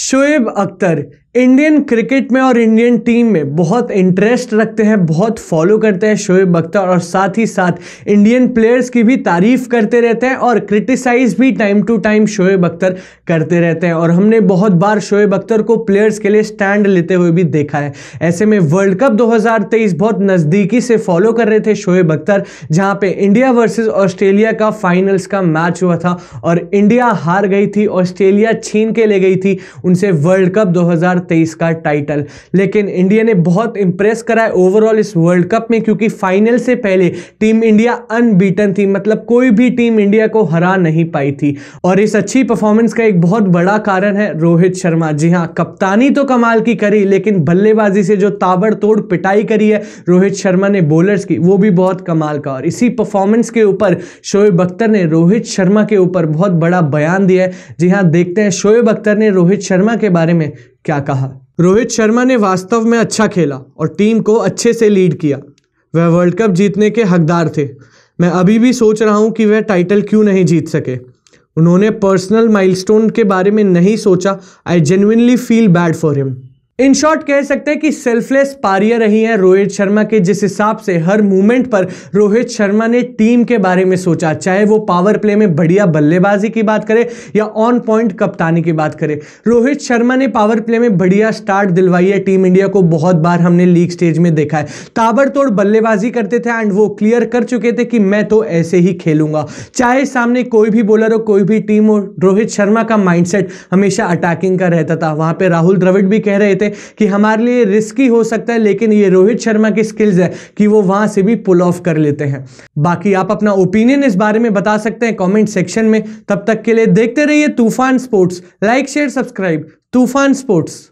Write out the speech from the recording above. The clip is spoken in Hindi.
शोएब अख्तर इंडियन क्रिकेट में और इंडियन टीम में बहुत इंटरेस्ट रखते हैं बहुत फॉलो करते हैं शोएब अख्तर और साथ ही साथ इंडियन प्लेयर्स की भी तारीफ करते रहते हैं और क्रिटिसाइज भी time to time Shoaib Akhtar करते रहते हैं और हमने बहुत बार शोएब अख्तर को प्लेयर्स के लिए स्टैंड लेते हुए भी देखा है ऐसे में वर्ल्ड कप दो बहुत नज़दीकी से फॉलो कर रहे थे शोएब अख्तर जहाँ पर इंडिया वर्सेज ऑस्ट्रेलिया का फाइनल्स का मैच हुआ था और इंडिया हार गई थी ऑस्ट्रेलिया छीन के ले गई थी उनसे वर्ल्ड कप दो 2023 का टाइटल लेकिन इंडिया ने बहुत इंप्रेस करा है ओवरऑल इस वर्ल्ड कप में क्योंकि फाइनल से पहले टीम इंडिया अनबीटन थी मतलब कोई भी टीम इंडिया को हरा नहीं पाई थी और इस अच्छी परफॉर्मेंस का एक बहुत बड़ा कारण है रोहित शर्मा जी हाँ कप्तानी तो कमाल की करी लेकिन बल्लेबाजी से जो ताबड़तोड़ पिटाई करी है रोहित शर्मा ने बॉलर्स की वो भी बहुत कमाल का और इसी परफॉर्मेंस के ऊपर शोएब अख्तर ने रोहित शर्मा के ऊपर बहुत बड़ा बयान दिया है जी हाँ देखते हैं शोएब अख्तर ने रोहित शर्मा के बारे में क्या कहा रोहित शर्मा ने वास्तव में अच्छा खेला और टीम को अच्छे से लीड किया वह वर्ल्ड कप जीतने के हकदार थे मैं अभी भी सोच रहा हूँ कि वह टाइटल क्यों नहीं जीत सके उन्होंने पर्सनल माइलस्टोन के बारे में नहीं सोचा I genuinely feel bad for him in short कह सकते हैं कि सेल्फलेस पारियां रही हैं रोहित शर्मा के जिस हिसाब से हर मूवमेंट पर रोहित शर्मा ने टीम के बारे में सोचा चाहे वो पावर प्ले में बढ़िया बल्लेबाजी की बात करें या ऑन पॉइंट कप्तानी की बात करें रोहित शर्मा ने पावर प्ले में बढ़िया स्टार्ट दिलवाई है टीम इंडिया को बहुत बार हमने लीग स्टेज में देखा है ताबड़तोड़ बल्लेबाजी करते थे एंड वो क्लियर कर चुके थे कि मैं तो ऐसे ही खेलूंगा चाहे सामने कोई भी बॉलर हो कोई भी टीम हो रोहित शर्मा का माइंडसेट हमेशा अटैकिंग का रहता था वहां पर राहुल द्रविड़ भी कह रहे थे थे कि हमारे लिए रिस्की हो सकता है लेकिन ये रोहित शर्मा की स्किल्स है कि वो वहां से भी पुल ऑफ कर लेते हैं बाकी आप अपना ओपिनियन इस बारे में बता सकते हैं कॉमेंट सेक्शन में तब तक के लिए देखते रहिए Toofan sports like share subscribe Toofan sports